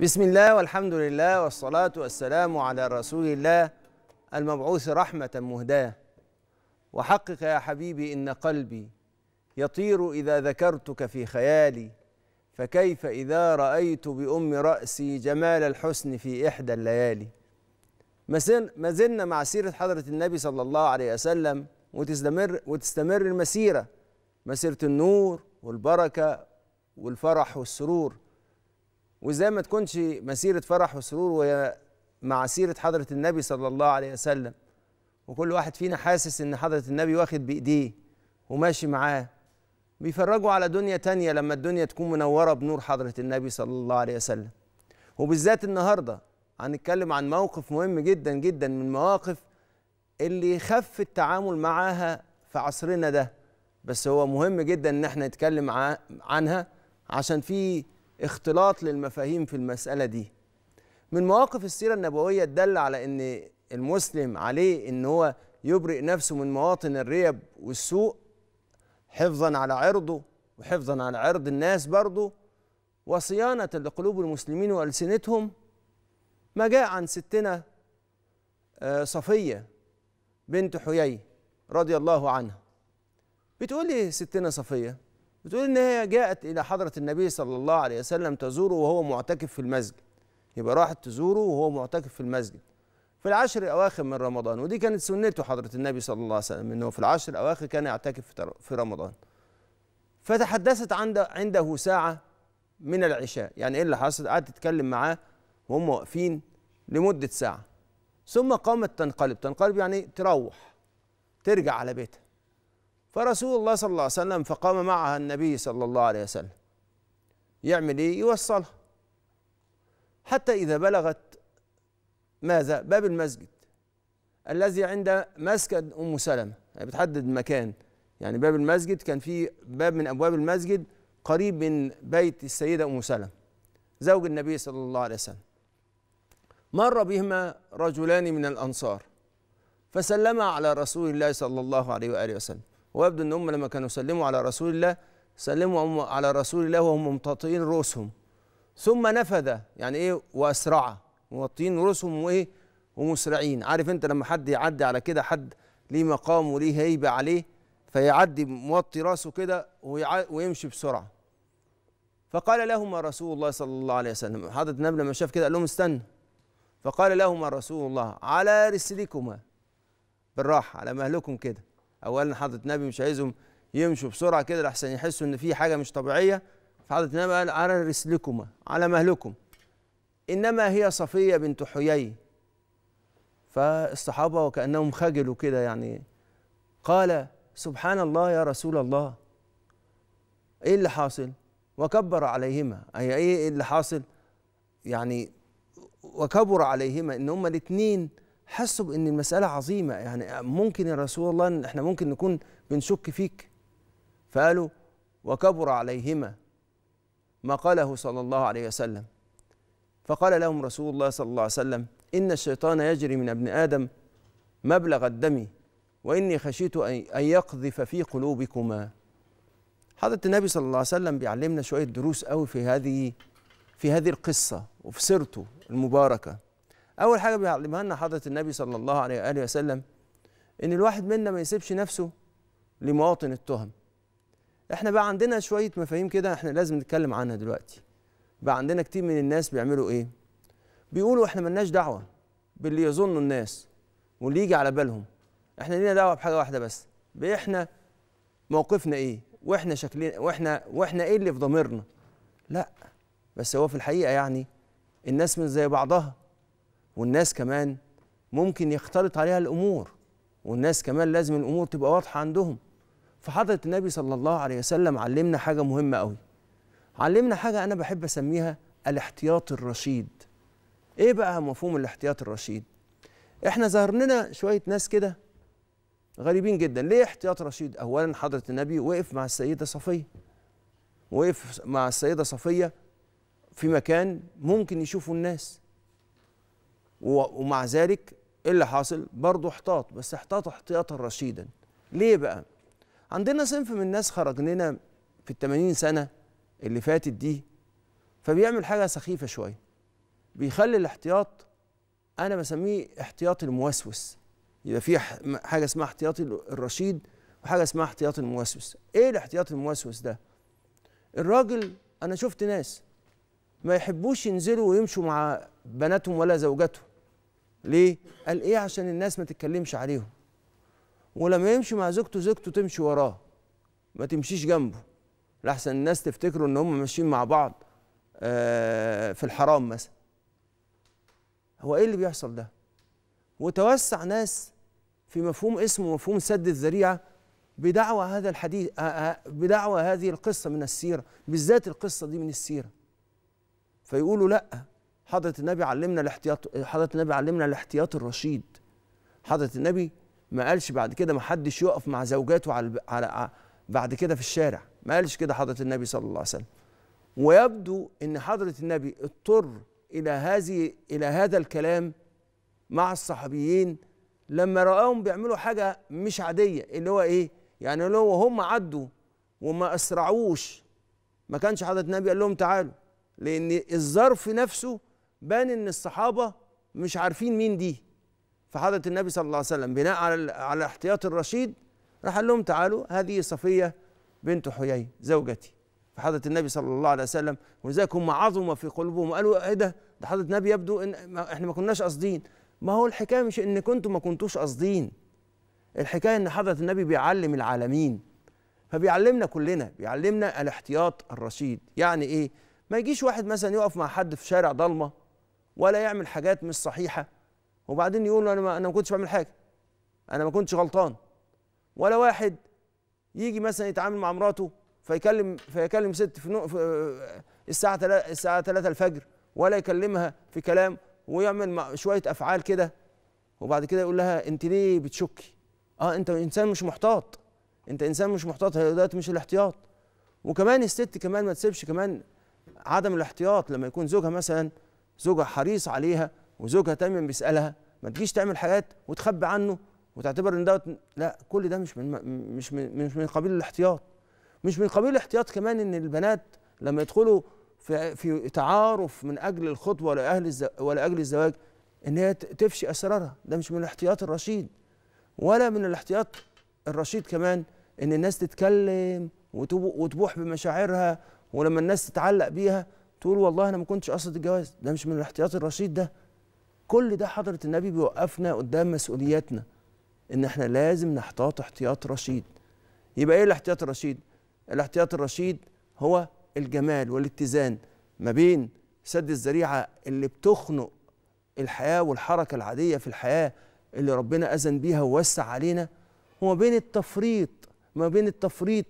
بسم الله والحمد لله والصلاة والسلام على رسول الله المبعوث رحمة مهداة وحقق يا حبيبي إن قلبي يطير إذا ذكرتك في خيالي فكيف إذا رأيت بأم رأسي جمال الحسن في إحدى الليالي ما زلنا مع سيرة حضرة النبي صلى الله عليه وسلم وتستمر وتستمر المسيرة مسيرة النور والبركة والفرح والسرور وازاي ما تكونش مسيره فرح وسرور وهي مع سيره حضره النبي صلى الله عليه وسلم وكل واحد فينا حاسس ان حضره النبي واخد بايديه وماشي معاه بيفرجوا على دنيا تانية لما الدنيا تكون منوره بنور حضره النبي صلى الله عليه وسلم وبالذات النهارده هنتكلم عن موقف مهم جدا جدا من المواقف اللي خف التعامل معاها في عصرنا ده بس هو مهم جدا ان احنا نتكلم عنها عشان في اختلاط للمفاهيم في المسألة دي من مواقف السيرة النبوية تدل على أن المسلم عليه أن هو يبرئ نفسه من مواطن الريب والسوء حفظا على عرضه وحفظا على عرض الناس برضه وصيانة لقلوب المسلمين وألسنتهم ما جاء عن ستنا آه، صفية بنت حيي رضي الله عنها بتقول لي ستنا صفية بتقول ان هي جاءت الى حضره النبي صلى الله عليه وسلم تزوره وهو معتكف في المسجد يبقى راحت تزوره وهو معتكف في المسجد في العشر الاواخر من رمضان ودي كانت سنته حضره النبي صلى الله عليه وسلم انه في العشر الاواخر كان يعتكف في رمضان فتحدثت عنده ساعه من العشاء يعني ايه اللي حصل قعدت تتكلم معاه وهم واقفين لمده ساعه ثم قامت تنقلب تنقلب يعني تروح ترجع على بيتها فرسول الله صلى الله عليه وسلم فقام معها النبي صلى الله عليه وسلم يعمل ايه يوصلها حتى اذا بلغت ماذا باب المسجد الذي عند مسجد ام سلمه يعني بتحدد المكان يعني باب المسجد كان في باب من ابواب المسجد قريب من بيت السيده ام سلمه زوج النبي صلى الله عليه وسلم مر بهما رجلان من الانصار فسلما على رسول الله صلى الله عليه واله وسلم ويبدو ان هم لما كانوا سلموا على رسول الله سلموا على رسول الله وهم ممتطئين رؤوسهم ثم نفذ يعني ايه واسرع موطئين رؤوسهم وايه ومسرعين عارف انت لما حد يعدي على كده حد ليه مقام وليه هيبه عليه فيعدي موطي راسه كده ويمشي بسرعه فقال لهما رسول الله صلى الله عليه وسلم حضرة النبي لما شاف كده قال لهم استنوا فقال لهما رسول الله على رسلكما بالراحه على مهلكم كده اولا حضره النبي مش عايزهم يمشوا بسرعه كده لحسن يحسوا ان في حاجه مش طبيعيه فحضره النبي قال على رسلكما على مهلكم انما هي صفيه بنت حيي فالصحابه وكانهم خجلوا كده يعني قال سبحان الله يا رسول الله ايه اللي حاصل وكبر عليهما اي ايه اللي حاصل يعني وكبر عليهما ان هما الاثنين حسوا بان المساله عظيمه يعني ممكن يا رسول الله إن احنا ممكن نكون بنشك فيك فقالوا وكبر عليهما ما قاله صلى الله عليه وسلم فقال لهم رسول الله صلى الله عليه وسلم ان الشيطان يجري من ابن ادم مبلغ الدم واني خشيت ان يقذف في قلوبكما حضرة النبي صلى الله عليه وسلم بيعلمنا شوية دروس قوي في هذه في هذه القصة وفي سيرته المباركة اول حاجه بيعلمها لنا حضره النبي صلى الله عليه واله وسلم ان الواحد منا ما يسيبش نفسه لمواطن التهم احنا بقى عندنا شويه مفاهيم كده احنا لازم نتكلم عنها دلوقتي بقى عندنا كتير من الناس بيعملوا ايه بيقولوا احنا ملناش دعوه باللي يظنوا الناس واللي يجي على بالهم احنا لينا دعوه بحاجه واحده بس باحنا موقفنا ايه واحنا شكلنا واحنا واحنا ايه اللي في ضميرنا لا بس هو في الحقيقه يعني الناس من زي بعضها والناس كمان ممكن يختلط عليها الامور والناس كمان لازم الامور تبقى واضحه عندهم فحضره النبي صلى الله عليه وسلم علمنا حاجه مهمه قوي علمنا حاجه انا بحب اسميها الاحتياط الرشيد ايه بقى مفهوم الاحتياط الرشيد احنا ظهر لنا شويه ناس كده غريبين جدا ليه احتياط رشيد اولا حضره النبي وقف مع السيده صفيه وقف مع السيده صفيه في مكان ممكن يشوفه الناس ومع ذلك ايه اللي حاصل برضه احتاط بس احتاط احتياطا رشيدا ليه بقى عندنا صنف من الناس خرج لنا في 80 سنه اللي فاتت دي فبيعمل حاجه سخيفه شويه بيخلي الاحتياط انا بسميه احتياط الموسوس يبقى في حاجه اسمها احتياطي الرشيد وحاجه اسمها احتياط الموسوس ايه الاحتياط الموسوس ده الراجل انا شفت ناس ما يحبوش ينزلوا ويمشوا مع بناتهم ولا زوجاتهم ليه؟ قال ايه عشان الناس ما تتكلمش عليهم ولما يمشي مع زوجته زوجته تمشي وراه ما تمشيش جنبه لحسن الناس تفتكروا ان هم ماشيين مع بعض آه، في الحرام مثلا هو ايه اللي بيحصل ده وتوسع ناس في مفهوم اسمه مفهوم سد الذريعه بدعوى هذا الحديث آه، آه، بدعوى هذه القصه من السيره بالذات القصه دي من السيره فيقولوا لا حضرة النبي علمنا الاحتياط حضرة النبي علمنا الاحتياط الرشيد حضرة النبي ما قالش بعد كده ما حدش يقف مع زوجاته على, على بعد كده في الشارع ما قالش كده حضرة النبي صلى الله عليه وسلم ويبدو ان حضرة النبي اضطر الى هذه الى هذا الكلام مع الصحابيين لما رآهم بيعملوا حاجة مش عادية اللي هو ايه يعني اللي هو هم عدوا وما اسرعوش ما كانش حضرة النبي قال لهم تعالوا لان الظرف نفسه بان ان الصحابه مش عارفين مين دي فحضره النبي صلى الله عليه وسلم بناء على على احتياط الرشيد راح قال لهم تعالوا هذه صفيه بنت حيي زوجتي فحضره النبي صلى الله عليه وسلم ولذلك هم عظم في قلوبهم قالوا ايه ده ده حضره النبي يبدو ان احنا ما كناش قاصدين ما هو الحكايه مش ان كنتم ما كنتوش قاصدين الحكايه ان حضره النبي بيعلم العالمين فبيعلمنا كلنا بيعلمنا الاحتياط الرشيد يعني ايه ما يجيش واحد مثلا يقف مع حد في شارع ضلمه ولا يعمل حاجات مش صحيحه وبعدين يقول انا ما انا ما كنتش بعمل حاجه انا ما كنتش غلطان ولا واحد يجي مثلا يتعامل مع مراته فيكلم فيكلم ست في, نو في الساعه الساعه 3 الفجر ولا يكلمها في كلام ويعمل شويه افعال كده وبعد كده يقول لها انت ليه بتشكي اه انت انسان مش محتاط انت انسان مش محتاط هي دلوقتي مش الاحتياط وكمان الست كمان ما تسيبش كمان عدم الاحتياط لما يكون زوجها مثلا زوجها حريص عليها وزوجها دايما بيسالها ما تجيش تعمل حاجات وتخبي عنه وتعتبر ان دوت لا كل ده مش من مش من مش من قبيل الاحتياط مش من قبيل الاحتياط كمان ان البنات لما يدخلوا في في تعارف من اجل الخطبه ولا اهل ولا اجل الزواج ان هي تفشي اسرارها ده مش من الاحتياط الرشيد ولا من الاحتياط الرشيد كمان ان الناس تتكلم وتبوح بمشاعرها ولما الناس تتعلق بيها تقول والله انا ما كنتش قصد الجواز ده مش من الاحتياط الرشيد ده كل ده حضره النبي بيوقفنا قدام مسؤولياتنا ان احنا لازم نحتاط احتياط رشيد يبقى ايه الاحتياط الرشيد الاحتياط الرشيد هو الجمال والاتزان ما بين سد الذريعه اللي بتخنق الحياه والحركه العاديه في الحياه اللي ربنا اذن بيها ووسع علينا وما بين التفريط ما بين التفريط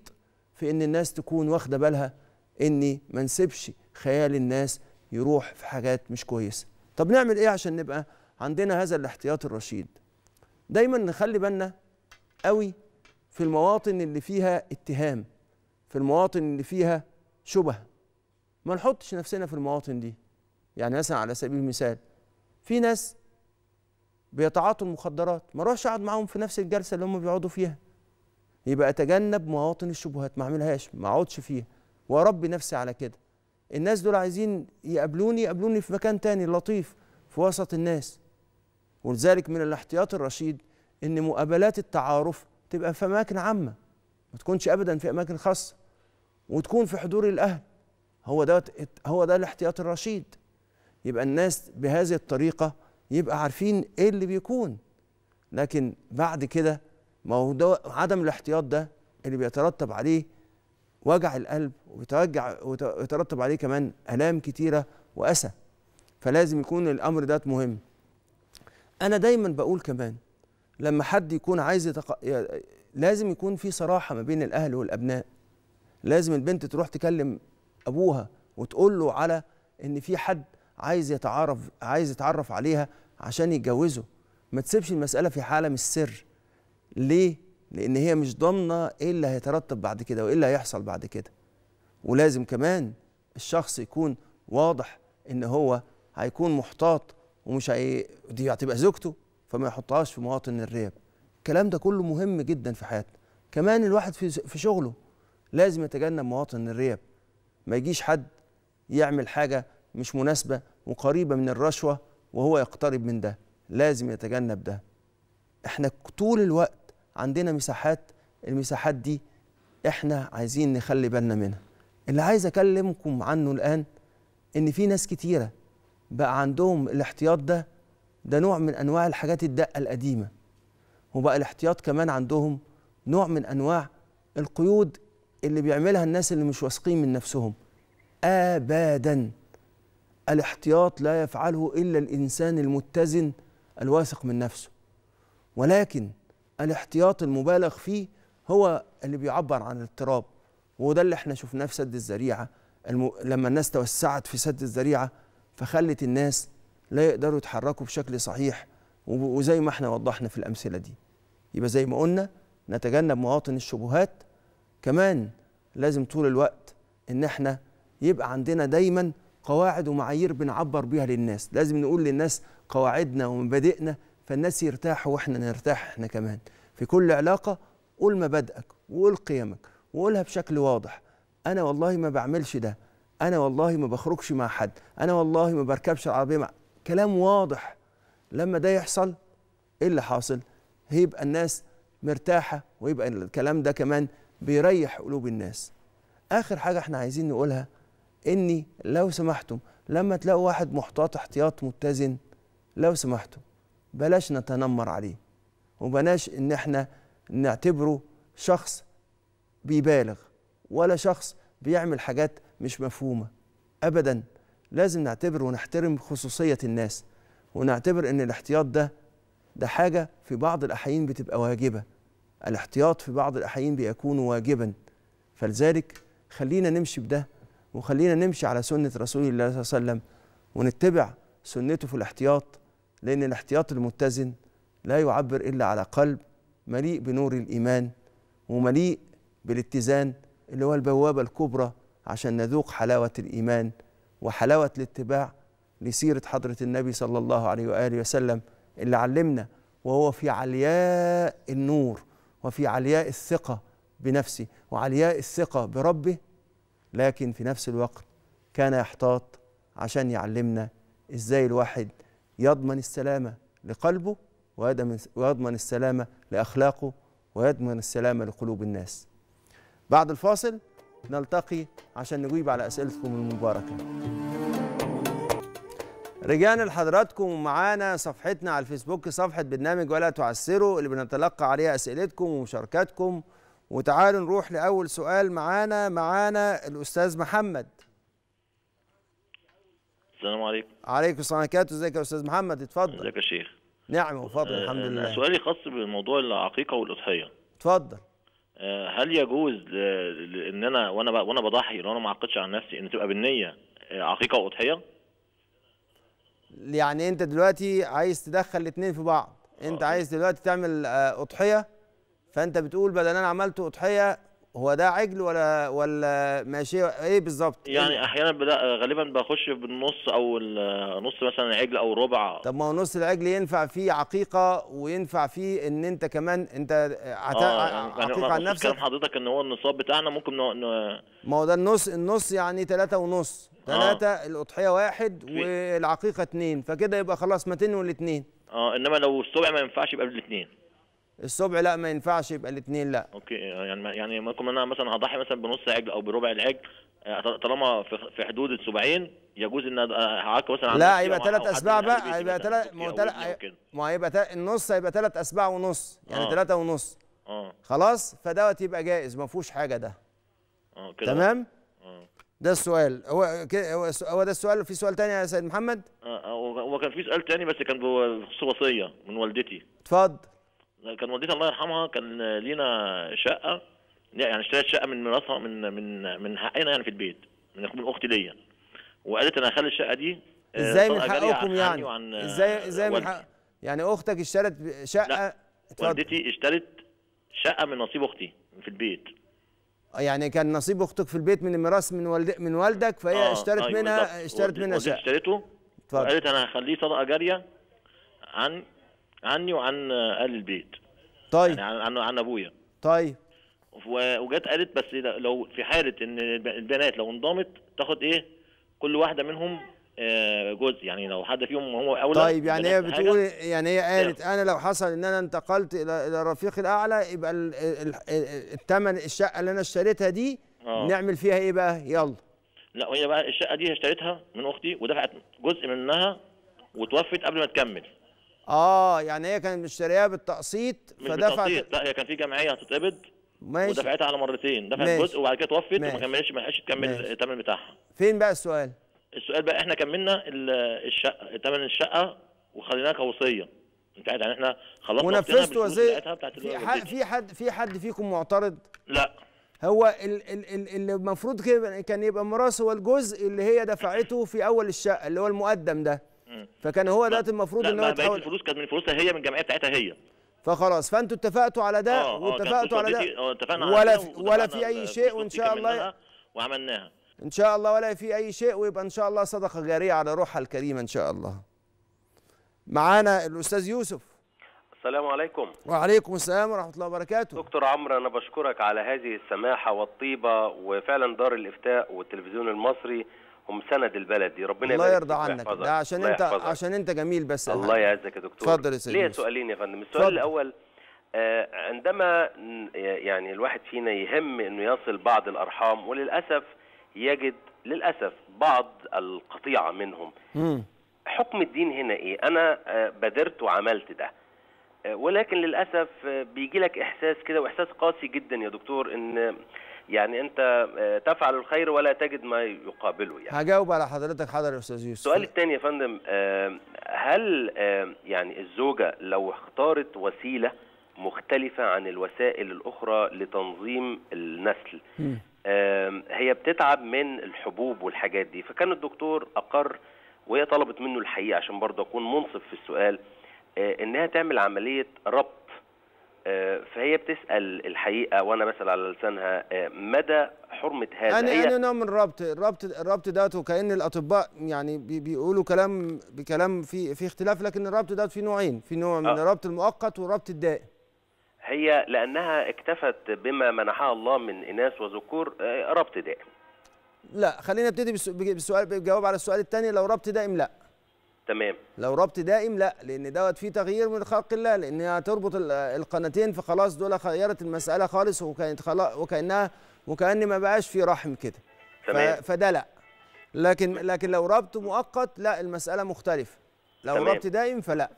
في ان الناس تكون واخده بالها اني ما نسيبش خيال الناس يروح في حاجات مش كويسه طب نعمل ايه عشان نبقى عندنا هذا الاحتياط الرشيد دايما نخلي بالنا قوي في المواطن اللي فيها اتهام في المواطن اللي فيها شبه ما نحطش نفسنا في المواطن دي يعني مثلا على سبيل المثال في ناس بيتعاطوا المخدرات ما اروحش اقعد معاهم في نفس الجلسه اللي هم بيقعدوا فيها يبقى اتجنب مواطن الشبهات ما اعملهاش ما اقعدش فيها واربي نفسي على كده الناس دول عايزين يقابلوني يقابلوني في مكان تاني لطيف في وسط الناس ولذلك من الاحتياط الرشيد ان مقابلات التعارف تبقى في اماكن عامه ما تكونش ابدا في اماكن خاصه وتكون في حضور الاهل هو ده هو ده الاحتياط الرشيد يبقى الناس بهذه الطريقه يبقى عارفين ايه اللي بيكون لكن بعد كده ما هو عدم الاحتياط ده اللي بيترتب عليه وجع القلب وبترجع ويترتب عليه كمان الام كتيره واسى فلازم يكون الامر ده مهم انا دايما بقول كمان لما حد يكون عايز يتق... لازم يكون في صراحه ما بين الاهل والابناء لازم البنت تروح تكلم ابوها وتقول له على ان في حد عايز يتعرف عايز يتعرف عليها عشان يتجوزه ما تسيبش المساله في حاله من السر ليه لان هي مش ضامنه ايه اللي هيترتب بعد كده وايه اللي هيحصل بعد كده ولازم كمان الشخص يكون واضح ان هو هيكون محتاط ومش هي... دي هتبقى زوجته فما يحطهاش في مواطن الريب الكلام ده كله مهم جدا في حياتنا كمان الواحد في في شغله لازم يتجنب مواطن الريب ما يجيش حد يعمل حاجه مش مناسبه وقريبه من الرشوه وهو يقترب من ده لازم يتجنب ده احنا طول الوقت عندنا مساحات المساحات دي احنا عايزين نخلي بالنا منها اللي عايز اكلمكم عنه الان ان في ناس كتيره بقى عندهم الاحتياط ده ده نوع من انواع الحاجات الدقه القديمه وبقى الاحتياط كمان عندهم نوع من انواع القيود اللي بيعملها الناس اللي مش واثقين من نفسهم ابدا الاحتياط لا يفعله الا الانسان المتزن الواثق من نفسه ولكن الاحتياط المبالغ فيه هو اللي بيعبر عن الاضطراب وده اللي احنا شفناه في سد الذريعه الم... لما الناس توسعت في سد الذريعه فخلت الناس لا يقدروا يتحركوا بشكل صحيح وزي ما احنا وضحنا في الامثله دي يبقى زي ما قلنا نتجنب مواطن الشبهات كمان لازم طول الوقت ان احنا يبقى عندنا دايما قواعد ومعايير بنعبر بيها للناس لازم نقول للناس قواعدنا ومبادئنا فالناس يرتاحوا واحنا نرتاح احنا كمان في كل علاقه قول مبادئك وقول قيمك وقولها بشكل واضح انا والله ما بعملش ده انا والله ما بخرجش مع حد انا والله ما بركبش العربيه مع كلام واضح لما ده يحصل ايه اللي حاصل هيبقى الناس مرتاحه ويبقى الكلام ده كمان بيريح قلوب الناس اخر حاجه احنا عايزين نقولها اني لو سمحتم لما تلاقوا واحد محتاط احتياط متزن لو سمحتم بلاش نتنمر عليه وبلاش ان احنا نعتبره شخص بيبالغ ولا شخص بيعمل حاجات مش مفهومه ابدا لازم نعتبر ونحترم خصوصيه الناس ونعتبر ان الاحتياط ده ده حاجه في بعض الاحيان بتبقى واجبه الاحتياط في بعض الاحيان بيكون واجبا فلذلك خلينا نمشي بده وخلينا نمشي على سنه رسول الله صلى الله عليه وسلم ونتبع سنته في الاحتياط لأن الاحتياط المتزن لا يعبر إلا على قلب مليء بنور الإيمان ومليء بالاتزان اللي هو البوابة الكبرى عشان نذوق حلاوة الإيمان وحلاوة الاتباع لسيرة حضرة النبي صلى الله عليه وآله وسلم اللي علمنا وهو في علياء النور وفي علياء الثقة بنفسه وعلياء الثقة بربه لكن في نفس الوقت كان يحتاط عشان يعلمنا ازاي الواحد يضمن السلامة لقلبه ويضمن السلامة لأخلاقه ويضمن السلامة لقلوب الناس بعد الفاصل نلتقي عشان نجيب على أسئلتكم المباركة رجعنا لحضراتكم ومعانا صفحتنا على الفيسبوك صفحة برنامج ولا تعسروا اللي بنتلقى عليها أسئلتكم ومشاركاتكم وتعالوا نروح لأول سؤال معانا معانا الأستاذ محمد السلام عليكم عليكم السلام ورحمه الله ازيك يا استاذ محمد اتفضل ازيك يا شيخ نعم وفضل آه الحمد لله آه، سؤالي خاص بموضوع العقيقه والاضحيه اتفضل آه هل يجوز ان انا وانا وانا بضحي لو انا ما عقدتش على نفسي ان تبقى بالنيه آه، عقيقه واضحيه يعني انت دلوقتي عايز تدخل الاثنين في بعض انت آه. عايز دلوقتي تعمل آه، اضحيه فانت بتقول بدل انا عملت اضحيه هو ده عجل ولا ولا ماشيه ايه بالظبط إيه يعني احيانا بدا غالبا بخش بالنص او نص مثلا عجل او ربع طب ما هو نص العجل ينفع فيه عقيقه وينفع فيه ان انت كمان انت عت... آه يعني عقيقه على نفسك كلام حضرتك ان هو النصاب بتاعنا ممكن ن... ما هو ده النص النص يعني ثلاثة ونص ثلاثة آه. الأضحية واحد في... والعقيقة اثنين فكده يبقى خلاص ما تنوي الاثنين اه انما لو السبع ما ينفعش يبقى الاثنين الصبع لا ما ينفعش يبقى الاثنين لا اوكي يعني يعني ممكن انا مثلا هضحي مثلا بنص عجل او بربع العجل آه، طالما في حدود السبعين يجوز ان هعك آه، مثلا لا يبقى ثلاث اسباع يعني بقى هيبقى ثلاث ما هو ما هيبقى النص هيبقى ثلاث اسباع ونص يعني ثلاثه آه. ونص اه خلاص فدوت يبقى جائز ما فيهوش حاجه ده اه كده تمام آه. ده السؤال هو كده هو ده السؤال في سؤال تاني يا سيد محمد اه هو كان في سؤال تاني بس كان بخصوص وصيه من والدتي اتفضل كان والدتي الله يرحمها كان لينا شقه يعني اشتريت شقه من ميراثها من من من حقنا يعني في البيت من من اختي ليا وقالت انا هخلي الشقه دي آه، ازاي من حقكم يعني وعن آه، ازاي ازاي من حق يعني اختك اشترت شقه لا. اتفضل. والدتي اشترت شقه من نصيب اختي في البيت يعني كان نصيب اختك في البيت من الميراث من والد من والدك فهي آه اشترت آه منها اشترت منها شقه اشتريته اتفضل وقالت انا هخليه صدقه جاريه عن عني وعن اهل البيت طيب يعني عن عن ابويا طيب وجت قالت بس لو في حاله ان البنات لو انضمت تاخد ايه كل واحده منهم آه، جزء يعني لو حد فيهم هو اولى طيب يعني هي بتقول يعني هي قالت انا لو حصل ان انا انتقلت الى الى الرفيق الاعلى يبقى الثمن الشقه اللي انا اشتريتها دي أوه. نعمل فيها ايه بقى يلا لا وهي بقى الشقه دي اشتريتها من اختي ودفعت جزء منها وتوفت قبل ما تكمل اه يعني هي كانت مشترياها بالتقسيط فدفعت بالتقسيط لا هي كان في جمعيه هتتقبض ماشي ودفعتها على مرتين دفعت جزء وبعد كده توفت وما كملتش ما لحقتش تكمل الثمن بتاعها فين بقى السؤال؟ السؤال بقى احنا كملنا الشقه ثمن الشقه وخليناها كوصيه انت يعني احنا خلصنا ونفذت وزي في حد في حد في حد فيكم معترض؟ لا هو اللي المفروض كان يبقى مراسه هو الجزء اللي هي دفعته في اول الشقه اللي هو المقدم ده فكان هو ده المفروض ان هو يتحول الفلوس كانت من فلوسها هي من الجمعيه بتاعتها هي فخلاص فانتوا اتفقتوا على ده آه، آه، واتفقتوا على ده آه، اتفقنا ولا في ولا في اي شيء وان شاء الله وعملناها ان شاء الله ولا في اي شيء ويبقى ان شاء الله صدقه جاريه على روحها الكريمه ان شاء الله معانا الاستاذ يوسف السلام عليكم وعليكم السلام ورحمه الله وبركاته دكتور عمرو انا بشكرك على هذه السماحه والطيبه وفعلا دار الافتاء والتلفزيون المصري هم سند البلد دي ربنا الله يرضى عنك ده عشان انت يحفظك. عشان انت جميل بس الله يعزك يا دكتور اتفضل يا سيدي ليه سؤالين يا فندم السؤال فضل. الاول آه عندما يعني الواحد فينا يهم انه يصل بعض الارحام وللاسف يجد للاسف بعض القطيعه منهم م. حكم الدين هنا ايه انا آه بادرت وعملت ده آه ولكن للاسف آه، بيجي لك احساس كده واحساس قاسي جدا يا دكتور ان يعني انت آه، تفعل الخير ولا تجد ما يقابله يعني هجاوب على حضرتك حضر يا استاذ يوسف السؤال الثاني يا فندم آه، هل آه، يعني الزوجه لو اختارت وسيله مختلفه عن الوسائل الاخرى لتنظيم النسل هي بتتعب من الحبوب والحاجات دي فكان الدكتور اقر وهي طلبت منه الحقيقه عشان برضه اكون منصف في السؤال انها تعمل عمليه ربط آه، فهي بتسال الحقيقه وانا بسال على لسانها آه، مدى حرمه هذا يعني انا يعني نوع من الربط الربط الربط دوت وكان الاطباء يعني بيقولوا كلام بكلام في في اختلاف لكن الربط دوت في نوعين في نوع من آه. الربط المؤقت والربط الدائم هي لانها اكتفت بما منحها الله من اناث وذكور ربط دائم لا خلينا نبتدي بالسؤال بالجواب على السؤال الثاني لو ربط دائم لا تمام لو ربط دائم لا لان دوت فيه تغيير من خلق الله لان هتربط القناتين فخلاص دول غيرت المساله خالص وكانت خلاص وكانها وكان ما بقاش في رحم كده تمام فده لا لكن لكن لو ربط مؤقت لا المساله مختلفه لو تمام. ربط دائم فلا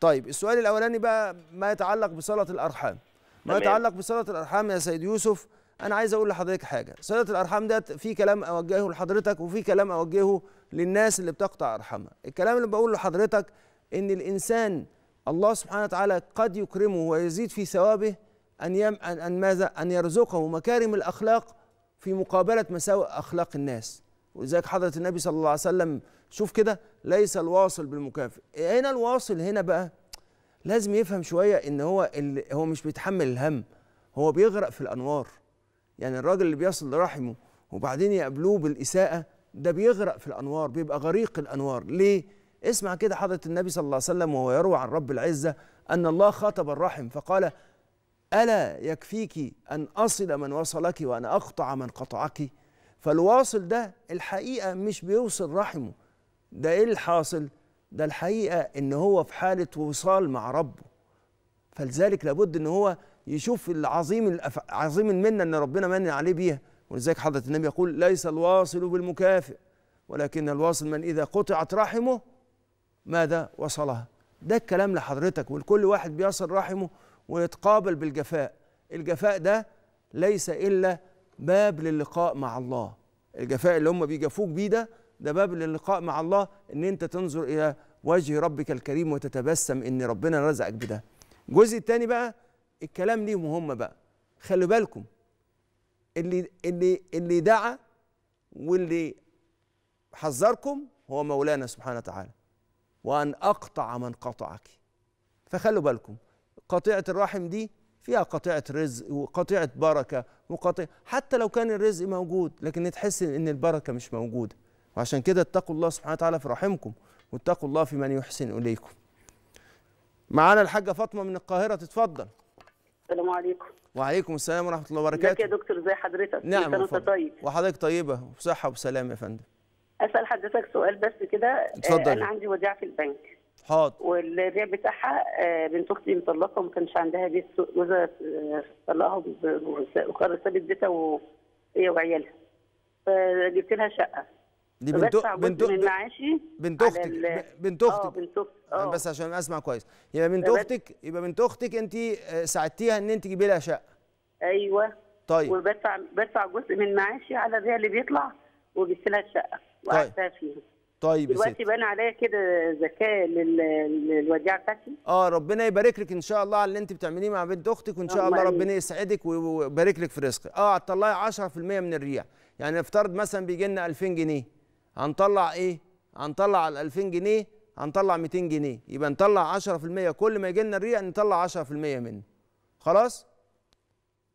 طيب السؤال الاولاني بقى ما يتعلق بصله الارحام ما يتعلق بصله الارحام يا سيد يوسف انا عايز اقول لحضرتك حاجه صله الارحام ده في كلام اوجهه لحضرتك وفي كلام اوجهه للناس اللي بتقطع ارحامها الكلام اللي بقوله لحضرتك ان الانسان الله سبحانه وتعالى قد يكرمه ويزيد في ثوابه ان يم ان, أن ماذا ان يرزقه مكارم الاخلاق في مقابله مساوئ اخلاق الناس ولذلك حضره النبي صلى الله عليه وسلم شوف كده ليس الواصل بالمكافئ هنا الواصل هنا بقى لازم يفهم شويه ان هو هو مش بيتحمل الهم هو بيغرق في الانوار يعني الراجل اللي بيصل لرحمه وبعدين يقابلوه بالاساءه ده بيغرق في الانوار بيبقى غريق الانوار ليه اسمع كده حضره النبي صلى الله عليه وسلم وهو يروى عن رب العزه ان الله خاطب الرحم فقال الا يكفيك ان اصل من وصلك وان اقطع من قطعك فالواصل ده الحقيقه مش بيوصل رحمه ده ايه الحاصل ده الحقيقه ان هو في حاله وصال مع ربه فلذلك لابد ان هو يشوف العظيم عظيم المنه ان ربنا من عليه بيها ولذلك حضرة النبي يقول ليس الواصل بالمكافئ ولكن الواصل من إذا قطعت رحمه ماذا وصلها ده الكلام لحضرتك ولكل واحد بيصل رحمه ويتقابل بالجفاء الجفاء ده ليس إلا باب للقاء مع الله الجفاء اللي هم بيجفوك بيه ده ده باب للقاء مع الله ان انت تنظر الى وجه ربك الكريم وتتبسم ان ربنا رزقك بده الجزء الثاني بقى الكلام ليهم هم بقى خلوا بالكم اللي اللي اللي دعا واللي حذركم هو مولانا سبحانه وتعالى وأن أقطع من قطعك فخلوا بالكم قطيعة الرحم دي فيها قطيعة رزق وقطيعة بركة وقطيعة حتى لو كان الرزق موجود لكن تحس إن البركة مش موجودة وعشان كده اتقوا الله سبحانه وتعالى في رحمكم واتقوا الله في من يحسن إليكم معانا الحاجة فاطمة من القاهرة تتفضل السلام عليكم وعليكم السلام ورحمه الله وبركاته يا دكتور ازي حضرتك نعم وانت طيب وحضرتك طيبه وبصحه وسلامه يا فندم اسال حضرتك سؤال بس كده اتفضل آه، انا عندي وديعه في البنك حاضر والبيع بتاعها آه، بنت اختي مطلقه وما كانش عندها بيت جوزها آه، طلقها وقررت ساب بيتها وهي وعيالها فجبت لها شقه دي بنت بنت بنت اختك آه، بنت اختك بنت اختك آه. بس عشان اسمع كويس يبقى بنت اختك يبقى بنت اختك انت آه، ساعدتيها ان انت تجيبي لها شقه ايوه طيب وبدفع بدفع جزء من معاشي على ده اللي بيطلع وجبت لها الشقه طيب. وقعدتها فيها طيب يا دلوقتي بان عليا كده زكاه للوديعه بتاعتي اه ربنا يبارك لك ان شاء الله على اللي انت بتعمليه مع بنت اختك وان شاء الله ربنا يسعدك ويبارك لك في رزقك اه هتطلعي 10% من الريع يعني افترض مثلا بيجي لنا 2000 جنيه هنطلع ايه هنطلع على 2000 جنيه هنطلع 200 جنيه يبقى نطلع 10% كل ما يجي لنا الريع نطلع 10% منه خلاص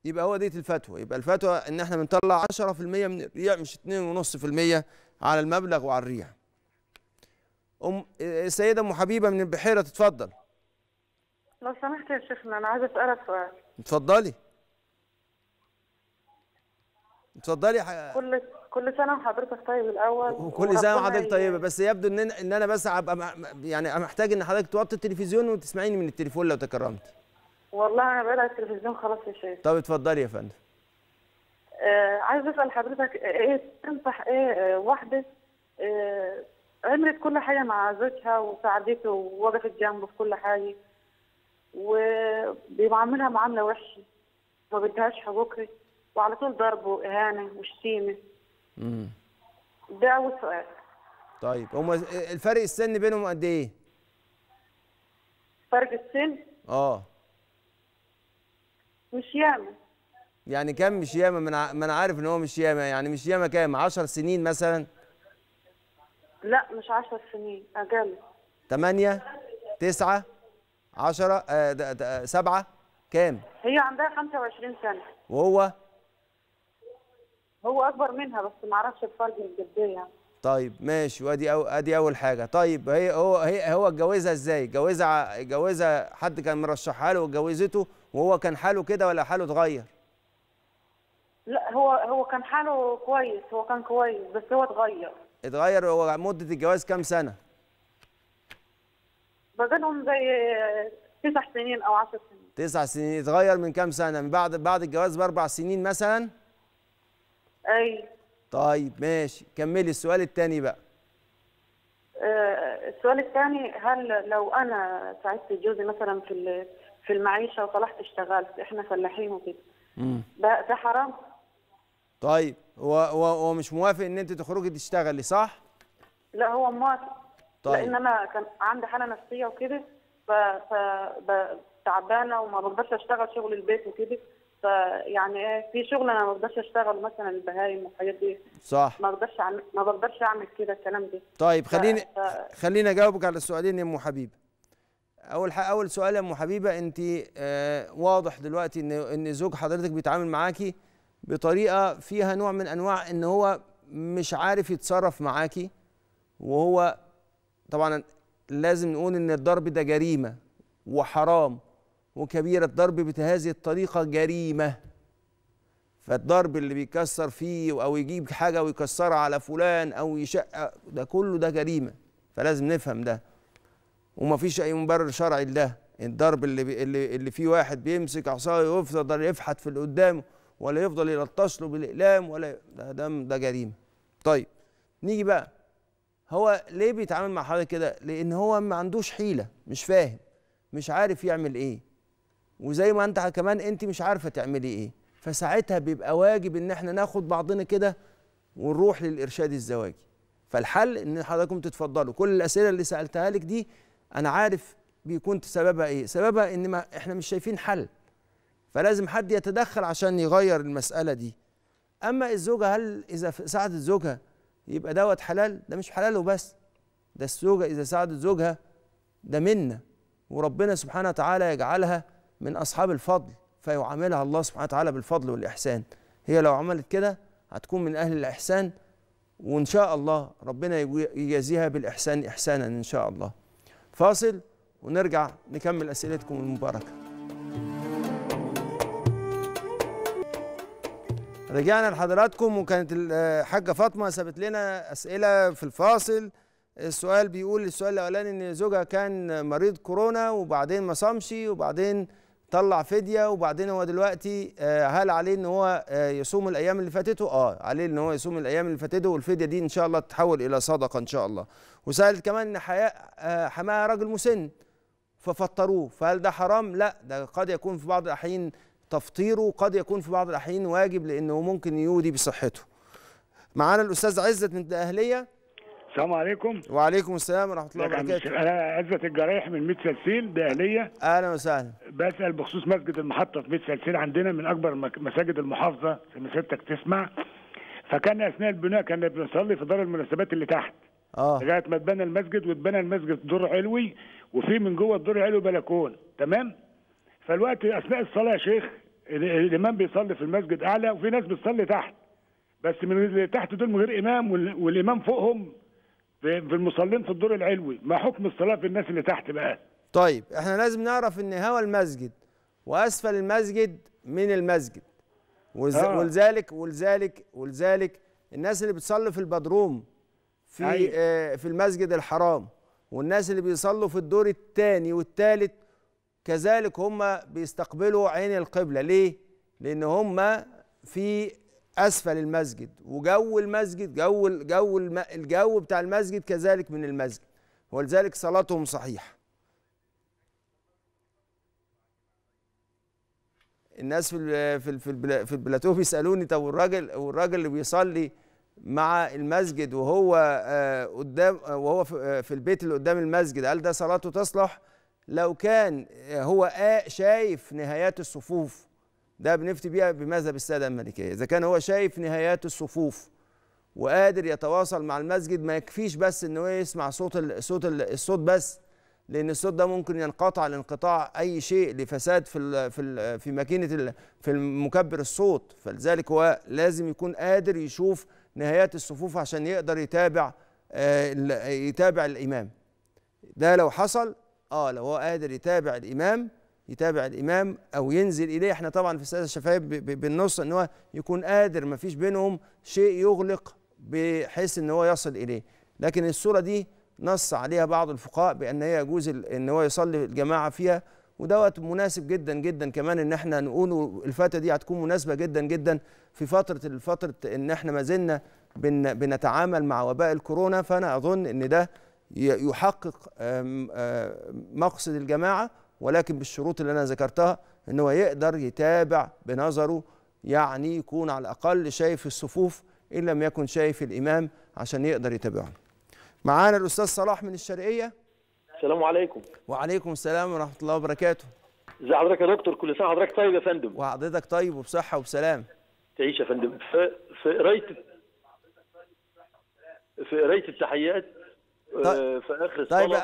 يبقى هو ديت الفتوى يبقى الفتوى ان احنا بنطلع 10% من الريع مش 2.5% على المبلغ وعلى الريع ام السيده ام حبيبه من البحيره تتفضل لو سمحت يا شيخنا انا عايز اسالك سؤال اتفضلي اتفضلي حاجة. كل كل سنه وحضرتك طيب الاول وكل سنه وحضرتك طيبه بس يبدو ان انا ان انا بس ابقى يعني محتاج ان حضرتك توطي التلفزيون وتسمعيني من التليفون لو تكرمت والله انا بقلق التلفزيون خلاص يا شيخ طب اتفضلي يا فندم آه عايز اسال حضرتك آه، ايه تنصح ايه آه، واحده آه عملت كل حاجه مع زوجها وساعدته ووقفت جنبه في كل حاجه وبيعاملها معامله وحشه ما بدهاش حقوقها وعلى طول ضربه اهانه وشتيمه ده اول سؤال طيب هم الفرق السن بينهم قد ايه؟ فرق السن؟ اه مش ياما يعني كام مش ياما ما انا عارف ان هو مش ياما يعني مش ياما كام 10 سنين مثلا لا مش 10 سنين اقل 8 9 10 7 كام هي عندها 25 سنه وهو هو اكبر منها بس ما اعرفش بفرق الجديه يعني. طيب ماشي وادي أو ادي اول حاجه طيب هي هو هي هو اتجوزها ازاي اتجوزها اتجوزها حد كان مرشحها له واتجوزته وهو كان حاله كده ولا حاله اتغير لا هو هو كان حاله كويس هو كان كويس بس هو اتغير اتغير هو مده الجواز كام سنه بقالهم زي تسع سنين او 10 سنين تسع سنين اتغير من كام سنه من بعد بعد الجواز باربع سنين مثلا اي طيب ماشي كملي السؤال الثاني بقى آه، السؤال الثاني هل لو انا ساعدت جوزي مثلا في في المعيشه وطلعت اشتغلت احنا فلاحين وكده ده ده حرام طيب هو هو هو مش موافق ان انت تخرجي تشتغلي صح؟ لا هو موافق طيب لان انا كان عندي حاله نفسيه وكده ف ف تعبانه وما بقدرش اشتغل شغل البيت وكده فيعني في شغل انا ما بقدرش اشتغل مثلا البهايم والحاجات دي صح ما بقدرش ما بقدرش اعمل كده الكلام ده طيب خليني ف... خليني اجاوبك على السؤالين يا ام حبيبه اول حق اول سؤال يا ام حبيبه انت آه واضح دلوقتي ان ان زوج حضرتك بيتعامل معاكي بطريقه فيها نوع من انواع ان هو مش عارف يتصرف معاكي وهو طبعا لازم نقول ان الضرب ده جريمه وحرام وكبيرة الضرب بهذه الطريقة جريمة فالضرب اللي بيكسر فيه أو يجيب حاجة ويكسرها على فلان أو يشق ده كله ده جريمة فلازم نفهم ده ومفيش أي مبرر شرعي لده الضرب اللي بي اللي, اللي فيه واحد بيمسك عصايه ويفضل يفحت في اللي قدامه ولا يفضل يلطش له بالإقلام ولا ده ده, ده جريمة طيب نيجي بقى هو ليه بيتعامل مع حضرتك كده؟ لأن هو ما عندوش حيلة مش فاهم مش عارف يعمل إيه وزي ما انت كمان انت مش عارفه تعملي ايه فساعتها بيبقى واجب ان احنا ناخد بعضنا كده ونروح للارشاد الزواجي فالحل ان حضراتكم تتفضلوا كل الاسئله اللي سالتها لك دي انا عارف بيكون سببها ايه سببها ان ما احنا مش شايفين حل فلازم حد يتدخل عشان يغير المساله دي اما الزوجه هل اذا ساعدت زوجها يبقى دوت حلال ده مش حلال وبس ده الزوجه اذا ساعدت زوجها ده منا وربنا سبحانه وتعالى يجعلها من أصحاب الفضل فيعاملها الله سبحانه وتعالى بالفضل والإحسان هي لو عملت كده هتكون من أهل الإحسان وإن شاء الله ربنا يجازيها بالإحسان إحسانا إن شاء الله فاصل ونرجع نكمل أسئلتكم المباركة رجعنا لحضراتكم وكانت الحاجة فاطمة سابت لنا أسئلة في الفاصل السؤال بيقول السؤال الأولاني إن زوجها كان مريض كورونا وبعدين ما صامش وبعدين طلع فديه وبعدين هو دلوقتي آه، هل عليه ان هو آه، يصوم الايام اللي فاتته اه عليه ان هو يصوم الايام اللي فاتته والفديه دي ان شاء الله تتحول الى صدقه ان شاء الله وسالت كمان ان آه، حماه راجل مسن ففطروه فهل ده حرام لا ده قد يكون في بعض الاحيان تفطيره قد يكون في بعض الاحيان واجب لانه ممكن يودي بصحته معانا الاستاذ عزت من الاهليه السلام عليكم وعليكم السلام ورحمه الله وبركاته انا عزت الجرايح من 100 سلسيل دهليه اهلا وسهلا بسال بخصوص مسجد المحطه في 100 سلسيل عندنا من اكبر مساجد المحافظه زي سيادتك تسمع فكان اثناء البناء كان بنصلي في دار المناسبات اللي تحت اه لغايه ما اتبنى المسجد واتبنى المسجد دور علوي وفي من جوه الدور العلوي بلكون تمام فالوقت اثناء الصلاه يا شيخ الامام بيصلي في المسجد اعلى وفي ناس بتصلي تحت بس من اللي تحت دول من غير امام والامام فوقهم في المصلين في الدور العلوي ما حكم الصلاه في الناس اللي تحت بقى طيب احنا لازم نعرف ان هوا المسجد واسفل المسجد من المسجد ولز... آه. ولذلك ولذلك ولذلك الناس اللي بتصلي في البدروم في أيوة. آه في المسجد الحرام والناس اللي بيصلوا في الدور الثاني والثالث كذلك هم بيستقبلوا عين القبله ليه لان هم في اسفل المسجد وجو المسجد جو الجو الجو بتاع المسجد كذلك من المسجد ولذلك صلاتهم صحيحه الناس في في في البلاتو بيسالوني طب والراجل والراجل اللي بيصلي مع المسجد وهو آه، قدام وهو آه، في البيت اللي قدام المسجد هل ده صلاته تصلح لو كان آه، هو شايف نهايات الصفوف ده بنفتي بيها بماذا بالساده المالكيه اذا كان هو شايف نهايات الصفوف وقادر يتواصل مع المسجد ما يكفيش بس ان هو يسمع صوت الصوت الصوت بس لان الصوت ده ممكن ينقطع لانقطاع اي شيء لفساد في في في ماكينه في مكبر الصوت فلذلك هو لازم يكون قادر يشوف نهايات الصفوف عشان يقدر يتابع آه، يتابع الامام ده لو حصل اه لو هو قادر يتابع الامام يتابع الامام او ينزل اليه احنا طبعا في السادة الشافعية بالنص ان هو يكون قادر ما فيش بينهم شيء يغلق بحيث ان هو يصل اليه لكن الصورة دي نص عليها بعض الفقهاء بان هي يجوز ان هو يصلي الجماعة فيها ودوت مناسب جدا جدا كمان ان احنا نقوله الفتره دي هتكون مناسبه جدا جدا في فتره الفتره ان احنا ما زلنا بنتعامل مع وباء الكورونا فانا اظن ان ده يحقق مقصد الجماعه ولكن بالشروط اللي انا ذكرتها ان هو يقدر يتابع بنظره يعني يكون على الاقل شايف الصفوف ان لم يكن شايف الامام عشان يقدر يتابعه. معانا الاستاذ صلاح من الشرقيه السلام عليكم وعليكم السلام ورحمه الله وبركاته ازي حضرتك يا دكتور كل سنه حضرتك طيب يا فندم وحضرتك طيب وبصحه وبسلام تعيش يا فندم في قرايه في قرايه التحيات طيب آه، في اخر الصلاه طيب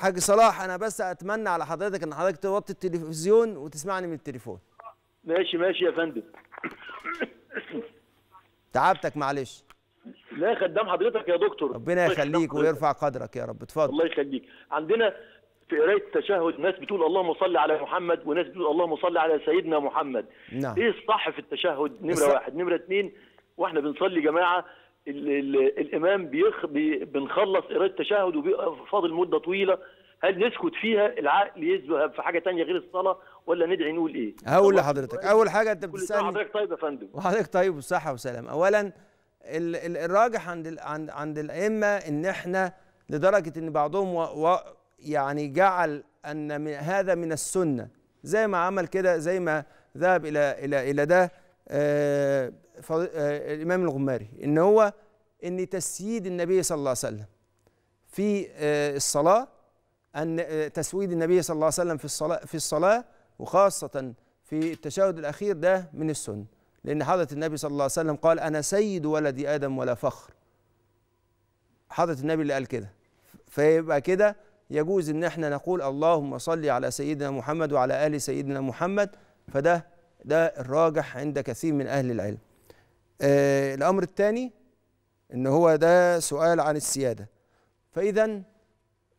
حاج صلاح انا بس اتمنى على حضرتك ان حضرتك توطي التلفزيون وتسمعني من التليفون ماشي ماشي يا فندم تعبتك معلش لا خدام حضرتك يا دكتور ربنا يخليك ويرفع قدرك يا رب اتفضل الله يخليك عندنا في قرايه التشهد ناس بتقول اللهم صل على محمد وناس بتقول اللهم صل على سيدنا محمد نعم ايه الصح في التشهد نمره واحد نمره اثنين واحنا بنصلي جماعه الامام بيخ بنخلص قراءه التشهد وبيبقى فاضل مده طويله هل نسكت فيها العقل يذهب في حاجه ثانيه غير الصلاه ولا ندعي نقول ايه هقول لحضرتك اول حاجه انت بتسالني حضرتك طيب يا فندم وحضرتك طيب وصحه وسلام اولا الراجح عند عند عند الائمه ان احنا لدرجه ان بعضهم و و يعني جعل ان من هذا من السنه زي ما عمل كده زي ما ذهب الى الى الى ده آه، آه، الامام الغماري ان هو ان تسييد النبي صلى الله عليه وسلم في آه، الصلاه ان تسويد النبي صلى الله عليه وسلم في الصلاه في الصلاه وخاصه في التشهد الاخير ده من السنه لان حضره النبي صلى الله عليه وسلم قال انا سيد ولد ادم ولا فخر حضره النبي اللي قال كده فيبقى كده يجوز ان احنا نقول اللهم صل على سيدنا محمد وعلى ال سيدنا محمد فده ده الراجح عند كثير من أهل العلم آه الأمر الثاني إن هو ده سؤال عن السيادة فإذا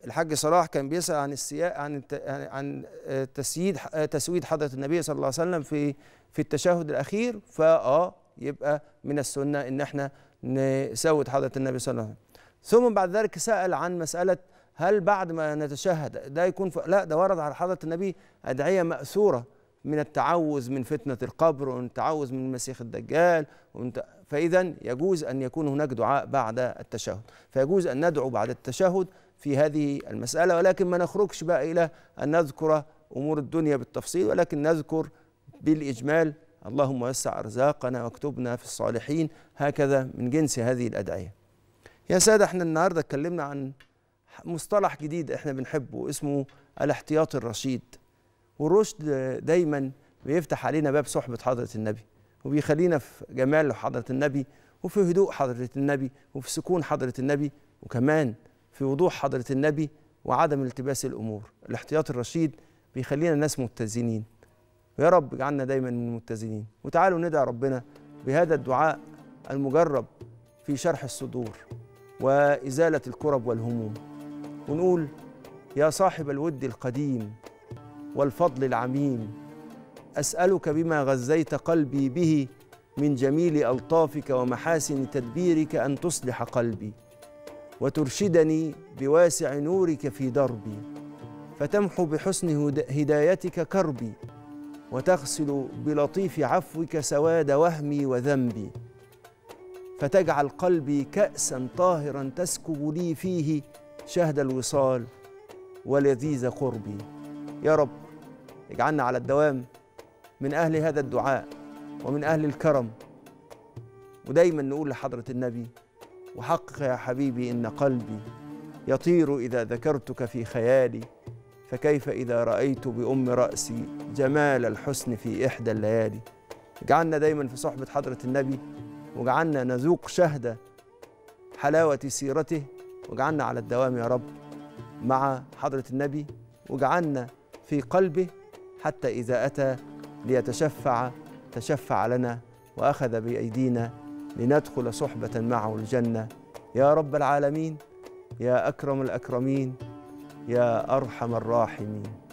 الحاج صلاح كان بيسأل عن السيا عن عن آه، تسييد آه، تسويد حضرة النبي صلى الله عليه وسلم في في التشهد الأخير فأه يبقى من السنة إن احنا نسود حضرة النبي صلى الله عليه وسلم ثم بعد ذلك سأل عن مسألة هل بعد ما نتشهد ده يكون ف... لا ده ورد على حضرة النبي أدعية مأثورة من التعوذ من فتنة القبر ومن التعوذ من المسيخ الدجال فإذا يجوز أن يكون هناك دعاء بعد التشهد فيجوز أن ندعو بعد التشهد في هذه المسألة ولكن ما نخرجش بقى إلى أن نذكر أمور الدنيا بالتفصيل ولكن نذكر بالإجمال اللهم وسع أرزاقنا واكتبنا في الصالحين هكذا من جنس هذه الأدعية يا سادة احنا النهاردة اتكلمنا عن مصطلح جديد احنا بنحبه اسمه الاحتياط الرشيد والرشد دايما بيفتح علينا باب صحبه حضره النبي وبيخلينا في جمال حضره النبي وفي هدوء حضره النبي وفي سكون حضره النبي وكمان في وضوح حضره النبي وعدم التباس الامور الاحتياط الرشيد بيخلينا ناس متزنين ويا رب اجعلنا دايما من المتزنين وتعالوا ندعي ربنا بهذا الدعاء المجرب في شرح الصدور وازاله الكرب والهموم ونقول يا صاحب الود القديم والفضل العميم اسالك بما غذيت قلبي به من جميل الطافك ومحاسن تدبيرك ان تصلح قلبي وترشدني بواسع نورك في دربي فتمحو بحسن هدايتك كربي وتغسل بلطيف عفوك سواد وهمي وذنبي فتجعل قلبي كأسا طاهرا تسكب لي فيه شهد الوصال ولذيذ قربي يا رب اجعلنا على الدوام من أهل هذا الدعاء ومن أهل الكرم ودايما نقول لحضرة النبي وحقق يا حبيبي إن قلبي يطير إذا ذكرتك في خيالي فكيف إذا رأيت بأم رأسي جمال الحسن في إحدى الليالي اجعلنا دايما في صحبة حضرة النبي واجعلنا نذوق شهد حلاوة سيرته واجعلنا على الدوام يا رب مع حضرة النبي واجعلنا في قلبه حتى إذا أتى ليتشفع تشفع لنا وأخذ بأيدينا لندخل صحبة معه الجنة يا رب العالمين يا أكرم الأكرمين يا أرحم الراحمين